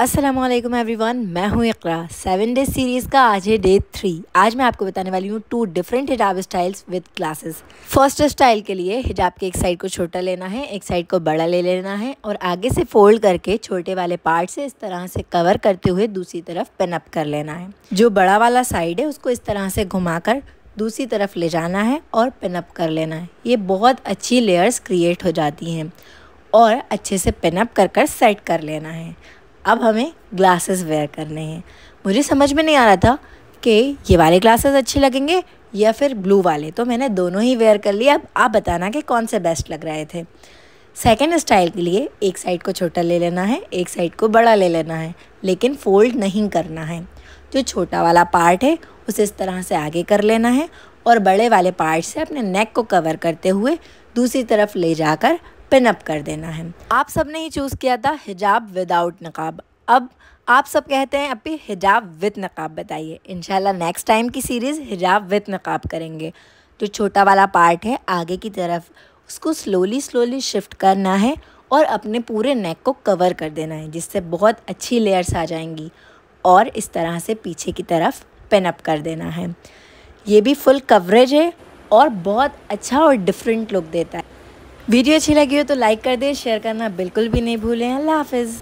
Aslam every one मैं हूँ इकरा seven days series का आज है डे थ्री आज मैं आपको बताने वाली हूँ टू डिफरेंट हिजाब styles with classes first style के लिए हिजाब के एक साइड को छोटा लेना है एक साइड को बड़ा ले लेना है और आगे से फोल्ड करके छोटे वाले पार्ट से इस तरह से कवर करते हुए दूसरी तरफ पिनअप कर लेना है जो बड़ा वाला साइड है उसको इस तरह से कर दूसरी तरफ ले जाना है और पिनअप कर लेना है ये बहुत अच्छी लेयर्स क्रिएट हो जाती हैं और अच्छे से पिनअप कर कर सेट कर लेना है अब हमें ग्लासेस वेयर करने हैं मुझे समझ में नहीं आ रहा था कि ये वाले ग्लासेस अच्छे लगेंगे या फिर ब्लू वाले तो मैंने दोनों ही वेयर कर लिए अब आप बताना कि कौन से बेस्ट लग रहे थे सेकेंड स्टाइल के लिए एक साइड को छोटा ले लेना है एक साइड को बड़ा ले लेना है लेकिन फोल्ड नहीं करना है जो छोटा वाला पार्ट है उसे इस तरह से आगे कर लेना है और बड़े वाले पार्ट से अपने नेक को कवर करते हुए दूसरी तरफ ले जाकर पिन अप कर देना है आप सब ने ही चूज़ किया था हिजाब विदाउट नकाब अब आप सब कहते हैं अभी हिजाब विद नकाब बताइए इनशाला नेक्स्ट टाइम की सीरीज़ हिजाब विद नकाब करेंगे जो तो छोटा वाला पार्ट है आगे की तरफ उसको स्लोली स्लोली शिफ्ट करना है और अपने पूरे नेक को कवर कर देना है जिससे बहुत अच्छी लेयर्स आ जाएंगी और इस तरह से पीछे की तरफ पिन अप कर देना है ये भी फुल कवरेज है और बहुत अच्छा और डिफरेंट लुक देता है वीडियो अच्छी लगी हो तो लाइक कर दें शेयर करना बिल्कुल भी नहीं भूलें अल्लाह हाफिज़